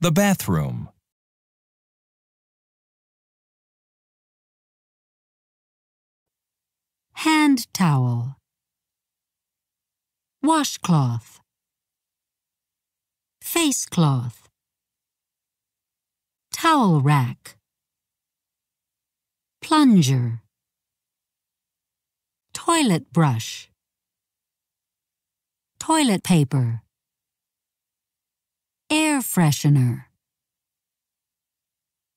The bathroom. Hand towel. Washcloth. Face cloth. Towel rack. Plunger. Toilet brush. Toilet paper freshener.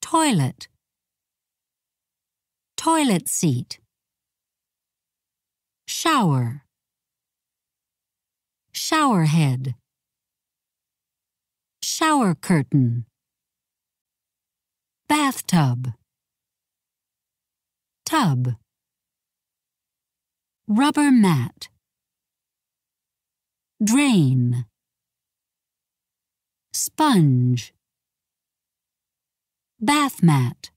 Toilet. Toilet seat. Shower. Shower head. Shower curtain. Bathtub. Tub. Rubber mat. Drain sponge, bath mat,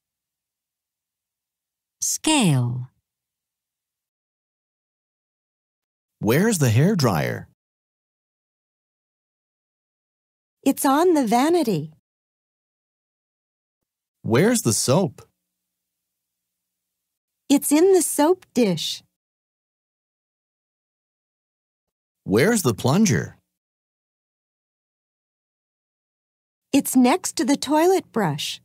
scale. Where's the hair dryer? It's on the vanity. Where's the soap? It's in the soap dish. Where's the plunger? It's next to the toilet brush.